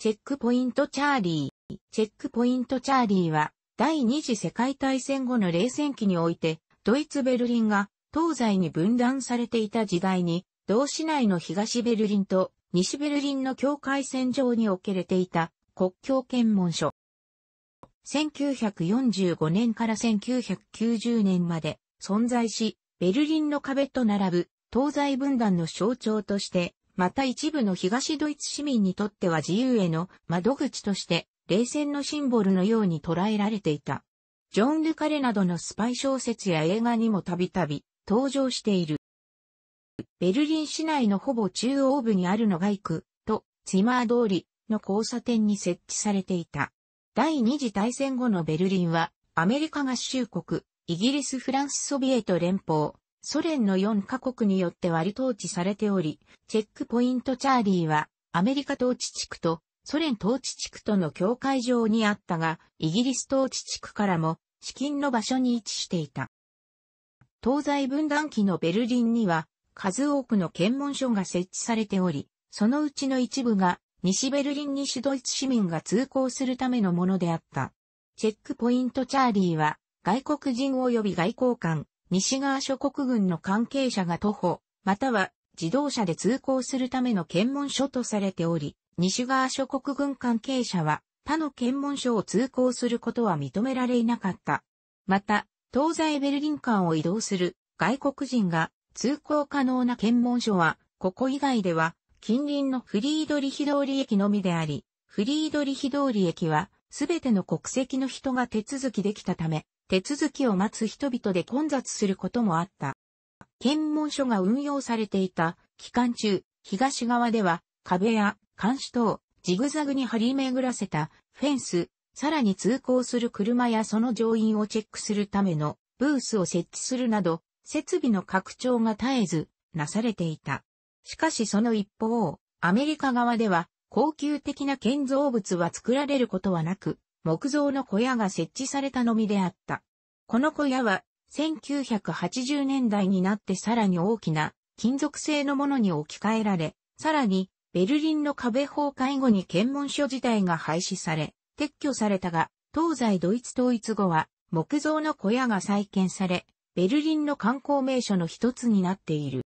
チェックポイントチャーリー。チェックポイントチャーリーは、第二次世界大戦後の冷戦期において、ドイツベルリンが東西に分断されていた時代に、同市内の東ベルリンと西ベルリンの境界線上に置けれていた国境検問所。1945年から1990年まで存在し、ベルリンの壁と並ぶ東西分断の象徴としてまた一部の東ドイツ市民にとっては自由への窓口として冷戦のシンボルのように捉えられていた。ジョン・ルカレなどのスパイ小説や映画にもたびたび登場している。ベルリン市内のほぼ中央部にあるのが行くと、ツィマー通りの交差点に設置されていた。第二次大戦後のベルリンは、アメリカ合衆国、イギリス・フランス・ソビエト連邦、ソ連の4カ国によって割り統治されており、チェックポイントチャーリーは、アメリカ統治地区とソ連統治地区との境界上にあったが、イギリス統治地区からも、資金の場所に位置していた。東西分断期のベルリンには、数多くの検問所が設置されており、そのうちの一部が、西ベルリン西ドイツ市民が通行するためのものであった。チェックポイントチャーリーは、外国人及び外交官、西側諸国軍の関係者が徒歩、または自動車で通行するための検問所とされており、西側諸国軍関係者は他の検問所を通行することは認められなかった。また、東西ベルリン間を移動する外国人が通行可能な検問所は、ここ以外では近隣のフリードリヒ通り駅のみであり、フリードリヒ通り駅はすべての国籍の人が手続きできたため、手続きを待つ人々で混雑することもあった。検問所が運用されていた期間中、東側では壁や監視等、ジグザグに張り巡らせたフェンス、さらに通行する車やその乗員をチェックするためのブースを設置するなど、設備の拡張が絶えずなされていた。しかしその一方、アメリカ側では高級的な建造物は作られることはなく、木造の小屋が設置されたのみであった。この小屋は1980年代になってさらに大きな金属製のものに置き換えられ、さらにベルリンの壁崩壊後に検問所自体が廃止され、撤去されたが、東西ドイツ統一後は木造の小屋が再建され、ベルリンの観光名所の一つになっている。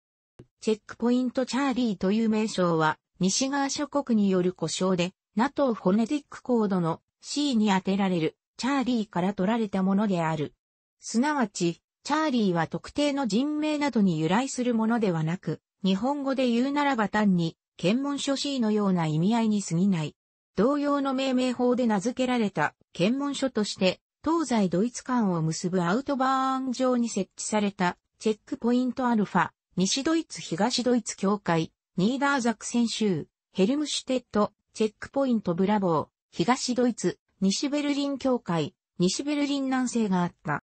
チェックポイントチャーリーという名称は、西側諸国による故障で、NATO フォネティックコードの C に当てられる、チャーリーから取られたものである。すなわち、チャーリーは特定の人名などに由来するものではなく、日本語で言うならば単に、検問書 C のような意味合いに過ぎない。同様の命名法で名付けられた検問書として、東西ドイツ間を結ぶアウトバーン上に設置されたチェックポイントアルファ、西ドイツ東ドイツ協会、ニーダーザクセン州、ヘルムシュテット、チェックポイントブラボー、東ドイツ、西ベルリン境界、西ベルリン南西があった。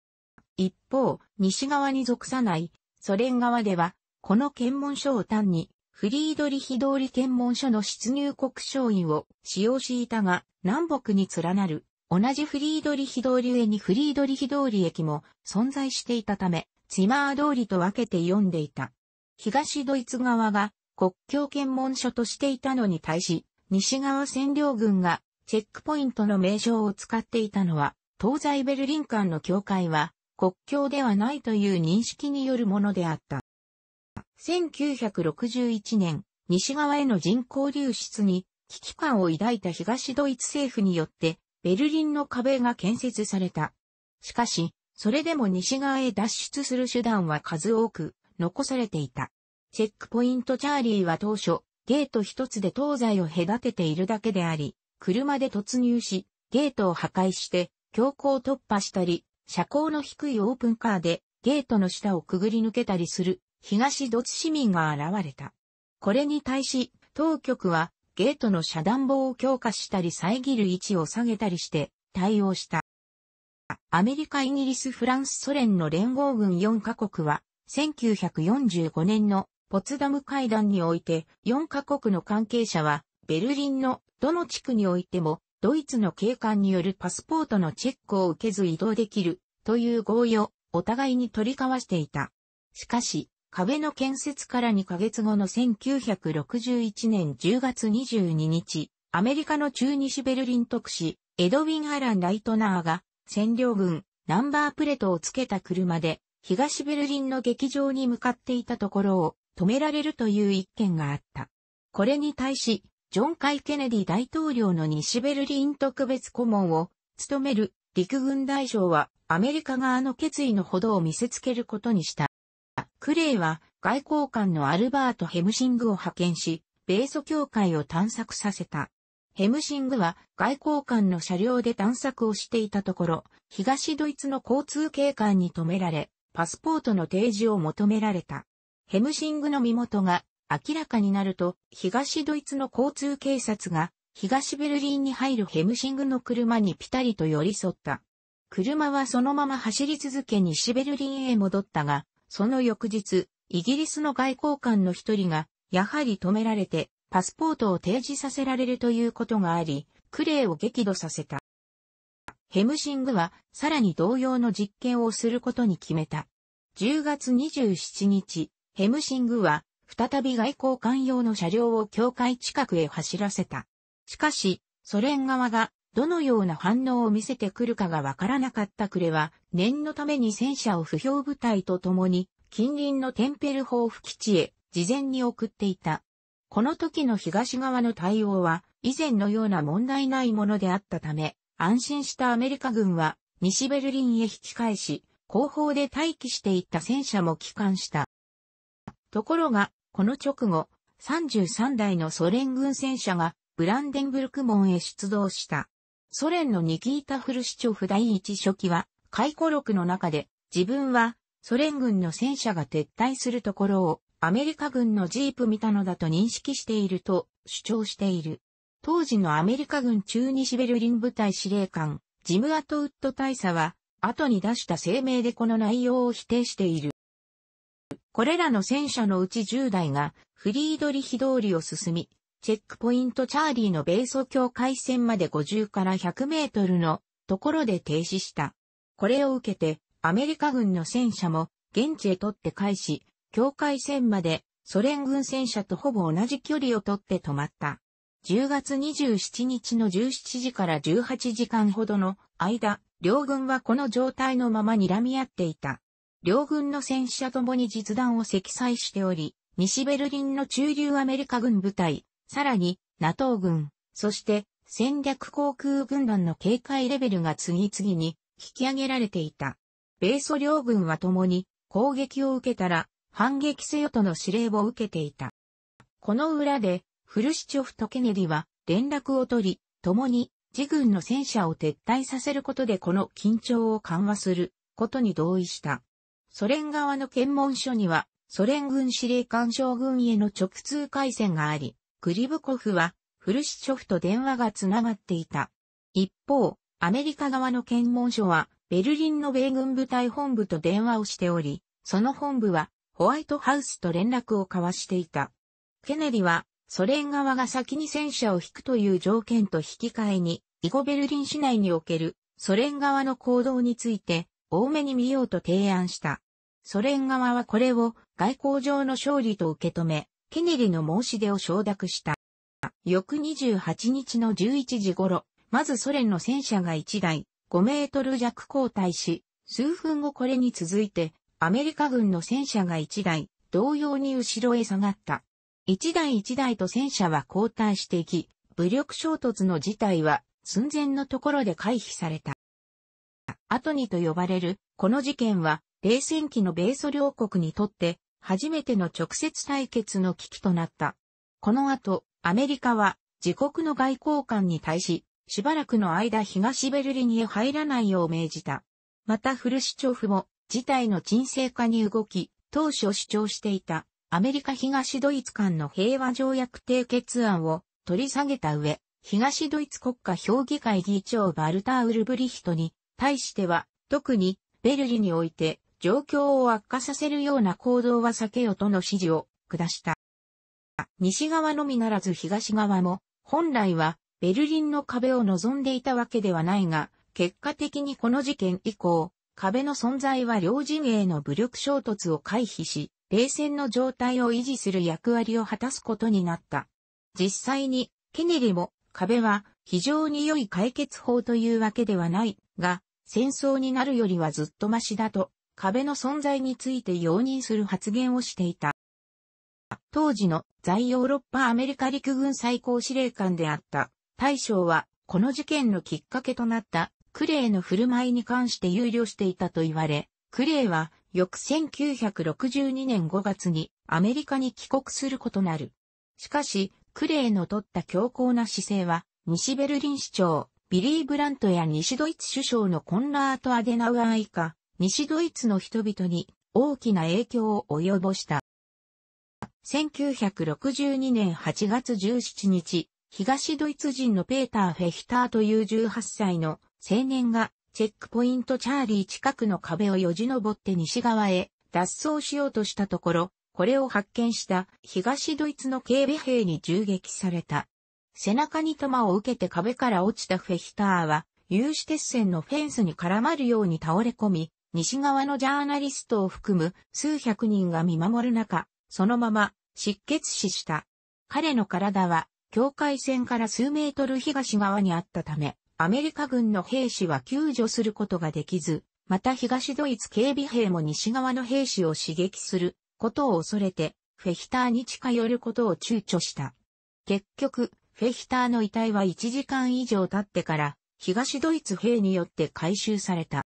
一方、西側に属さないソ連側では、この検問所を単にフリードリヒ通り検問所の出入国省員を使用していたが、南北に連なる同じフリードリヒ通り上にフリードリヒ通り駅も存在していたため、ツマー通りと分けて読んでいた。東ドイツ側が国境検問所としていたのに対し、西側占領軍がチェックポイントの名称を使っていたのは、東西ベルリン間の境界は国境ではないという認識によるものであった。1961年、西側への人口流出に危機感を抱いた東ドイツ政府によって、ベルリンの壁が建設された。しかし、それでも西側へ脱出する手段は数多く残されていた。チェックポイントチャーリーは当初、ゲート一つで東西を隔てているだけであり、車で突入し、ゲートを破壊して、強行突破したり、車高の低いオープンカーで、ゲートの下をくぐり抜けたりする、東ドツ市民が現れた。これに対し、当局は、ゲートの遮断棒を強化したり遮る位置を下げたりして、対応した。アメリカ、イギリス、フランス、ソ連の連合軍4カ国は、1945年のポツダム会談において4カ国の関係者はベルリンのどの地区においても、ドイツの警官によるパスポートのチェックを受けず移動できる、という合意をお互いに取り交わしていた。しかし、壁の建設から2ヶ月後の1961年10月22日、アメリカの中西ベルリン特使、エドウィン・アラン・ライトナーが、占領軍、ナンバープレートをつけた車で、東ベルリンの劇場に向かっていたところを、止められるという一件があった。これに対し、ジョン・カイ・ケネディ大統領の西ベルリン特別顧問を務める陸軍大将はアメリカ側の決意のほどを見せつけることにした。クレイは外交官のアルバート・ヘムシングを派遣し、米ソ協会を探索させた。ヘムシングは外交官の車両で探索をしていたところ、東ドイツの交通警官に止められ、パスポートの提示を求められた。ヘムシングの身元が明らかになると、東ドイツの交通警察が、東ベルリンに入るヘムシングの車にピタリと寄り添った。車はそのまま走り続け西ベルリンへ戻ったが、その翌日、イギリスの外交官の一人が、やはり止められて、パスポートを提示させられるということがあり、クレイを激怒させた。ヘムシングは、さらに同様の実験をすることに決めた。10月27日、ヘムシングは、再び外交官用の車両を境界近くへ走らせた。しかし、ソ連側がどのような反応を見せてくるかがわからなかったクレは、念のために戦車を不評部隊と共に、近隣のテンペルホーフ基地へ事前に送っていた。この時の東側の対応は、以前のような問題ないものであったため、安心したアメリカ軍は、西ベルリンへ引き返し、後方で待機していた戦車も帰還した。ところが、この直後、33台のソ連軍戦車がブランデンブルク門へ出動した。ソ連のニキータ・フルシチョフ第一初期は、回顧録の中で、自分はソ連軍の戦車が撤退するところをアメリカ軍のジープ見たのだと認識していると主張している。当時のアメリカ軍中西ベルリン部隊司令官、ジム・アトウッド大佐は、後に出した声明でこの内容を否定している。これらの戦車のうち10台がフリードリヒ通りを進み、チェックポイントチャーリーの米ソ境界線まで50から100メートルのところで停止した。これを受けてアメリカ軍の戦車も現地へ取って返し、境界線までソ連軍戦車とほぼ同じ距離を取って止まった。10月27日の17時から18時間ほどの間、両軍はこの状態のまま睨み合っていた。両軍の戦車ともに実弾を積載しており、西ベルリンの中流アメリカ軍部隊、さらに NATO 軍、そして戦略航空軍団の警戒レベルが次々に引き上げられていた。米ソ両軍は共に攻撃を受けたら反撃せよとの指令を受けていた。この裏でフルシチョフとケネディは連絡を取り、共に自軍の戦車を撤退させることでこの緊張を緩和することに同意した。ソ連側の検問所には、ソ連軍司令官将軍への直通回線があり、クリブコフは、フルシチョフと電話がつながっていた。一方、アメリカ側の検問所は、ベルリンの米軍部隊本部と電話をしており、その本部は、ホワイトハウスと連絡を交わしていた。ケネディは、ソ連側が先に戦車を引くという条件と引き換えに、イゴベルリン市内におけるソ連側の行動について、多めに見ようと提案した。ソ連側はこれを外交上の勝利と受け止め、ケネリの申し出を承諾した。翌28日の11時頃、まずソ連の戦車が1台、5メートル弱交代し、数分後これに続いて、アメリカ軍の戦車が1台、同様に後ろへ下がった。1台1台と戦車は交代していき、武力衝突の事態は寸前のところで回避された。後にと呼ばれる、この事件は、冷戦期の米ソ両国にとって初めての直接対決の危機となった。この後、アメリカは自国の外交官に対し、しばらくの間東ベルリンへ入らないよう命じた。またフルシチョフも事態の沈静化に動き、当初主張していたアメリカ東ドイツ間の平和条約締結案を取り下げた上、東ドイツ国家評議会議長バルター・ウルブリヒトに対しては、特にベルリンにおいて状況を悪化させるような行動は避けよとの指示を下した。西側のみならず東側も、本来はベルリンの壁を望んでいたわけではないが、結果的にこの事件以降、壁の存在は両陣営の武力衝突を回避し、冷戦の状態を維持する役割を果たすことになった。実際に、ケネリも壁は非常に良い解決法というわけではないが、戦争になるよりはずっとマシだと壁の存在について容認する発言をしていた。当時の在ヨーロッパアメリカ陸軍最高司令官であった大将は、この事件のきっかけとなったクレイの振る舞いに関して憂慮していたと言われ、クレイは翌1962年5月にアメリカに帰国することなる。しかし、クレイの取った強硬な姿勢は、西ベルリン市長、ビリー・ブラントや西ドイツ首相のコンラート・アデナウアー以下、西ドイツの人々に大きな影響を及ぼした。1962年8月17日、東ドイツ人のペーター・フェヒターという18歳の青年がチェックポイントチャーリー近くの壁をよじ登って西側へ脱走しようとしたところ、これを発見した東ドイツの警備兵に銃撃された。背中に弾を受けて壁から落ちたフェヒターは、有刺鉄線のフェンスに絡まるように倒れ込み、西側のジャーナリストを含む数百人が見守る中、そのまま失血死した。彼の体は境界線から数メートル東側にあったため、アメリカ軍の兵士は救助することができず、また東ドイツ警備兵も西側の兵士を刺激することを恐れて、フェヒターに近寄ることを躊躇した。結局、フェヒターの遺体は1時間以上経ってから、東ドイツ兵によって回収された。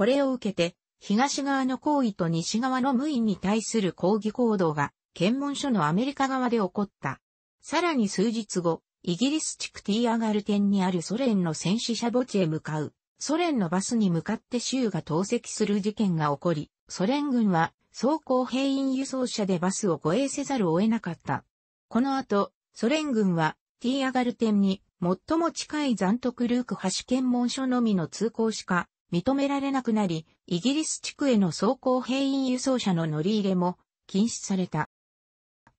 これを受けて、東側の行為と西側の無意に対する抗議行動が、検問所のアメリカ側で起こった。さらに数日後、イギリス地区ティーアガルンにあるソ連の戦死者墓地へ向かう、ソ連のバスに向かって州が投石する事件が起こり、ソ連軍は装甲兵員輸送車でバスを護衛せざるを得なかった。この後、ソ連軍はティーアガル店に最も近い残徳クルーク橋検問所のみの通行しか認められなくなり、イギリス地区への走行兵員輸送車の乗り入れも禁止された。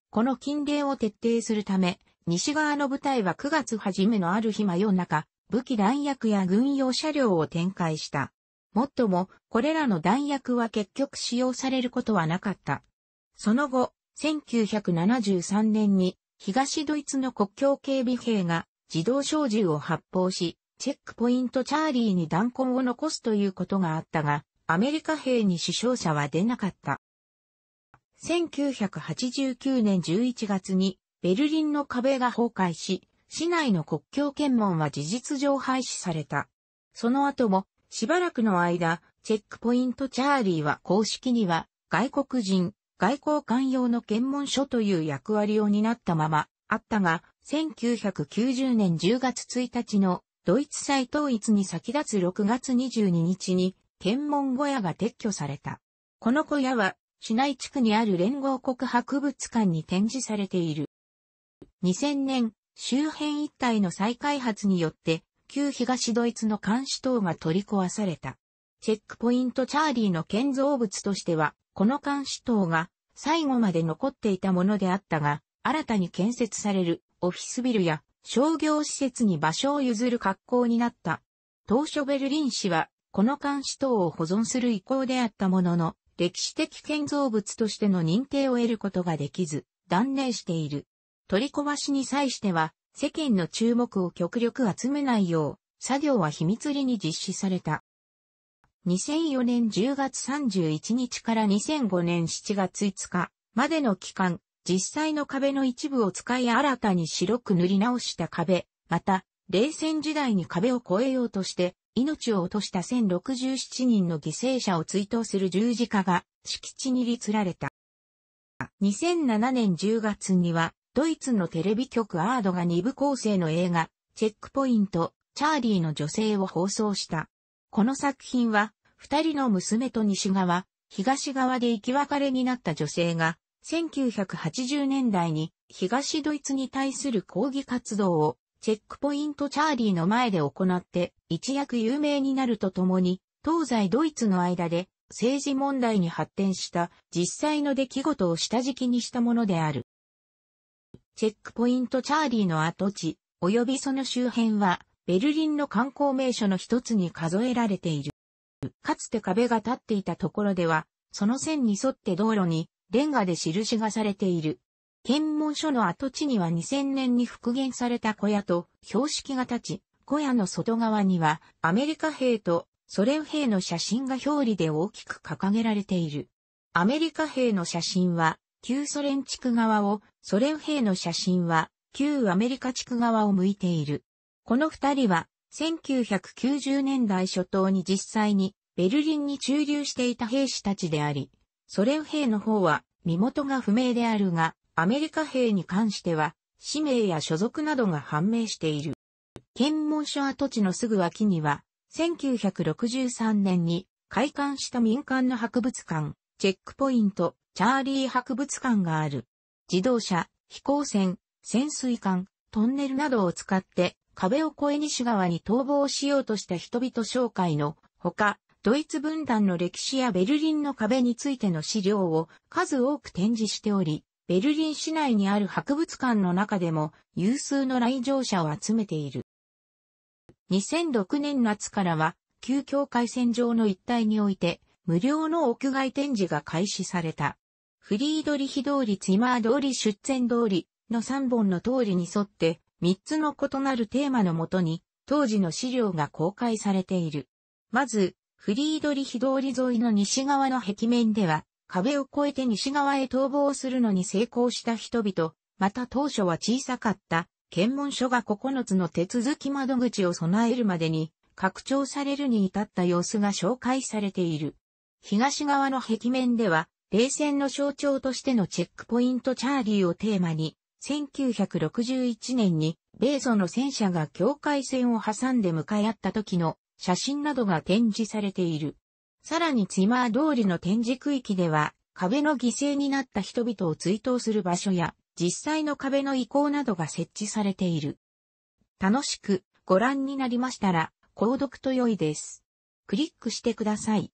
この禁令を徹底するため、西側の部隊は9月初めのある日真夜中、武器弾薬や軍用車両を展開した。もっとも、これらの弾薬は結局使用されることはなかった。その後、1973年に東ドイツの国境警備兵が自動小銃を発砲し、チェックポイントチャーリーに弾痕を残すということがあったが、アメリカ兵に死傷者は出なかった。1989年11月にベルリンの壁が崩壊し、市内の国境検問は事実上廃止された。その後もしばらくの間、チェックポイントチャーリーは公式には外国人、外交官用の検問所という役割を担ったままあったが、1990年10月1日のドイツ再統一に先立つ6月22日に、検問小屋が撤去された。この小屋は、市内地区にある連合国博物館に展示されている。2000年、周辺一帯の再開発によって、旧東ドイツの監視塔が取り壊された。チェックポイントチャーリーの建造物としては、この監視塔が最後まで残っていたものであったが、新たに建設されるオフィスビルや商業施設に場所を譲る格好になった。当初ベルリン市は、この監視塔を保存する意向であったものの、歴史的建造物としての認定を得ることができず、断念している。取り壊しに際しては、世間の注目を極力集めないよう、作業は秘密裏に実施された。2004年10月31日から2005年7月5日までの期間、実際の壁の一部を使い新たに白く塗り直した壁、また、冷戦時代に壁を越えようとして、命を落とした1067人の犠牲者を追悼する十字架が敷地に立られた。2007年10月には、ドイツのテレビ局アードが二部構成の映画、チェックポイント、チャーリーの女性を放送した。この作品は、二人の娘と西側、東側で生き別れになった女性が、1980年代に東ドイツに対する抗議活動をチェックポイントチャーリーの前で行って一躍有名になるとともに東西ドイツの間で政治問題に発展した実際の出来事を下敷きにしたものである。チェックポイントチャーリーの跡地及びその周辺はベルリンの観光名所の一つに数えられている。かつて壁が立っていたところでは、その線に沿って道路にレンガで印がされている。検問所の跡地には2000年に復元された小屋と標識が立ち、小屋の外側にはアメリカ兵とソ連兵の写真が表裏で大きく掲げられている。アメリカ兵の写真は旧ソ連地区側を、ソ連兵の写真は旧アメリカ地区側を向いている。この二人は1990年代初頭に実際にベルリンに駐留していた兵士たちであり、ソ連兵の方は身元が不明であるが、アメリカ兵に関しては、氏名や所属などが判明している。検問所跡地のすぐ脇には、1963年に開館した民間の博物館、チェックポイント、チャーリー博物館がある。自動車、飛行船、潜水艦、トンネルなどを使って壁を越え西側に逃亡しようとした人々紹介のほか、ドイツ分断の歴史やベルリンの壁についての資料を数多く展示しており、ベルリン市内にある博物館の中でも有数の来場者を集めている。2006年夏からは、旧境界線上の一帯において、無料の屋外展示が開始された。フリードリヒ通り、ツイマー通り、出展通りの3本の通りに沿って、3つの異なるテーマのもとに、当時の資料が公開されている。まず、フリードリヒ通り沿いの西側の壁面では、壁を越えて西側へ逃亡するのに成功した人々、また当初は小さかった、検問所が9つの手続き窓口を備えるまでに、拡張されるに至った様子が紹介されている。東側の壁面では、冷戦の象徴としてのチェックポイントチャーリーをテーマに、1961年に米ソの戦車が境界線を挟んで向かい合った時の写真などが展示されている。さらにツィマー通りの展示区域では、壁の犠牲になった人々を追悼する場所や、実際の壁の遺構などが設置されている。楽しくご覧になりましたら、購読と良いです。クリックしてください。